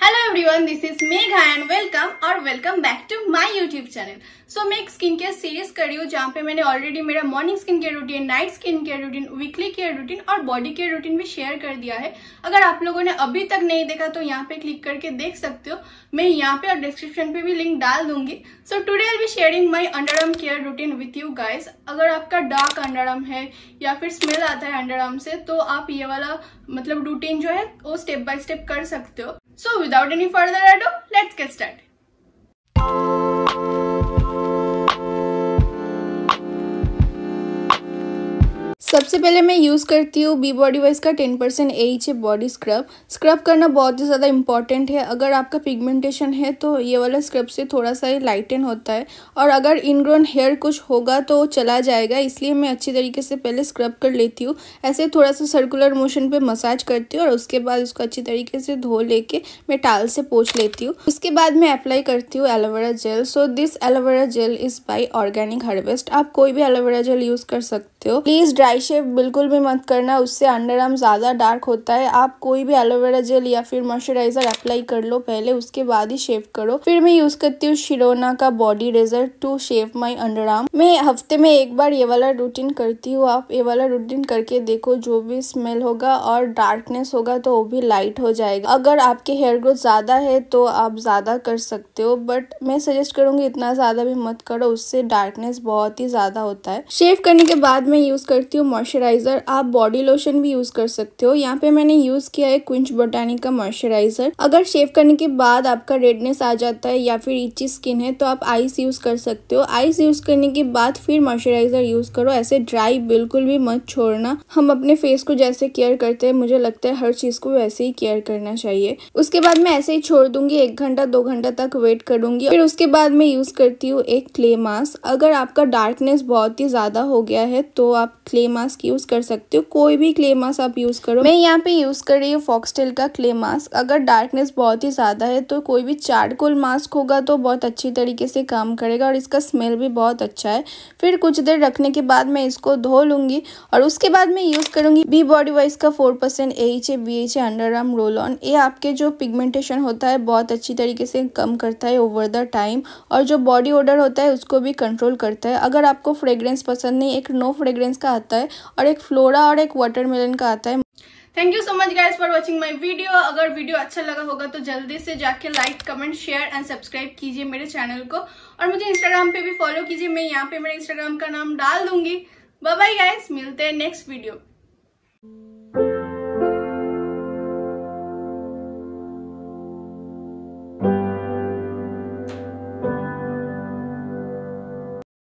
Hello everyone this is Megha and welcome और welcome back to my YouTube channel so मैं एक skin care series कर रही हूँ जहाँ पे मैंने ऑलरेडी मेरा morning skin care routine night skin care routine weekly care routine और बॉडी केयर रूटीन भी शेयर कर दिया है अगर आप लोगों ने अभी तक नहीं देखा तो यहाँ पे क्लिक करके देख सकते हो मैं यहाँ पे और डिस्क्रिप्शन पे भी लिंक डाल दूंगी so today I be sharing my underarm care routine with you guys अगर आपका डार्क अंडरआर्म है या फिर स्मेल आता है अंडरआर्म से तो आप ये वाला मतलब रूटीन जो है वो स्टेप बाय स्टेप कर सकते हो सो so, without any further ado, let's get started. सबसे पहले मैं यूज़ करती हूँ बी बॉडी वाइज का टेन परसेंट एच है बॉडी स्क्रब स्क्रब करना बहुत ही ज़्यादा इंपॉर्टेंट है अगर आपका पिगमेंटेशन है तो ये वाला स्क्रब से थोड़ा सा ही लाइटन होता है और अगर इनग्रोन हेयर कुछ होगा तो चला जाएगा इसलिए मैं अच्छी तरीके से पहले स्क्रब कर लेती हूँ ऐसे थोड़ा सा सर्कुलर मोशन पर मसाज करती हूँ और उसके बाद उसको अच्छी तरीके से धो लेके मैं टाल से पोछ लेती हूँ उसके बाद मैं अप्लाई करती हूँ aloe vera gel so this aloe vera gel is by organic harvest आप कोई भी एलोवेरा जेल यूज़ कर सकते सकते हो प्लीज़ ड्राई शेप बिल्कुल भी मत करना उससे अंडर आर्म ज़्यादा डार्क होता है आप कोई भी एलोवेरा जेल या फिर मॉइस्चराइजर अप्लाई कर लो पहले उसके बाद ही शेव करो फिर मैं यूज़ करती हूँ शिरोना का body razor to shave my underarm मैं हफ्ते में एक बार ये वाला रूटीन करती हूँ आप ये वाला रूटीन करके देखो जो भी स्मेल होगा और डार्कनेस होगा तो वो भी लाइट हो जाएगा अगर आपके हेयर ग्रोथ ज़्यादा है तो आप ज़्यादा कर सकते हो बट मैं सजेस्ट करूँगी इतना ज़्यादा भी मत करो उससे डार्कनेस बहुत ही ज़्यादा होता है शेव करने के बाद मैं यूज़ करती हूँ मॉइस्चराइज़र आप बॉडी लोशन भी यूज़ कर सकते हो यहाँ पे मैंने यूज़ किया है क्विंच बोटानी का मॉइस्चराइज़र अगर शेव करने के बाद आपका रेडनेस आ जाता है या फिर ईची स्किन है तो आप आइस यूज़ कर सकते हो आइस यूज़ करने के बाद फिर मॉइस्चराइज़र यूज़ करो ऐसे ड्राई बिल्कुल भी मत छोड़ना हम अपने फेस को जैसे केयर करते हैं मुझे लगता है हर चीज़ को वैसे ही केयर करना चाहिए उसके बाद मैं ऐसे ही छोड़ दूंगी एक घंटा दो घंटा तक वेट करूंगी फिर उसके बाद मैं यूज़ करती हूँ एक क्ले मास्क अगर आपका डार्कनेस बहुत ही ज़्यादा हो गया है तो तो आप क्ले मास्क यूज़ कर सकते हो कोई भी क्ले मास्क आप यूज़ करो मैं यहाँ पे यूज़ कर रही हूँ फॉक्सटेल का क्ले मास्क अगर डार्कनेस बहुत ही ज़्यादा है तो कोई भी चारकोल मास्क होगा तो बहुत अच्छी तरीके से काम करेगा और इसका स्मेल भी बहुत अच्छा है फिर कुछ देर रखने के बाद मैं इसको धो लूँगी और उसके बाद मैं यूज़ करूँगी बी बॉडी वाइज का four percent H A B H A underarm roll on ये आपके जो पिगमेंटेशन होता है बहुत अच्छी तरीके से कम करता है ओवर द टाइम और जो बॉडी ऑर्डर होता है उसको भी कंट्रोल करता है अगर आपको फ्रेग्रेंस पसंद नहीं एक नो फ्रेगरेंस फ्रेग्रेंस का आता है और एक फ्लोरा और एक वाटरमेलन का आता है thank you so much guys for watching my video अगर वीडियो अच्छा लगा होगा तो जल्दी से जाके like comment share and subscribe कीजिए मेरे चैनल को और मुझे इंस्टाग्राम पे भी फॉलो कीजिए मैं यहाँ पे मेरे इंस्टाग्राम का नाम डाल दूंगी बाय बाय गाइज मिलते हैं नेक्स्ट वीडियो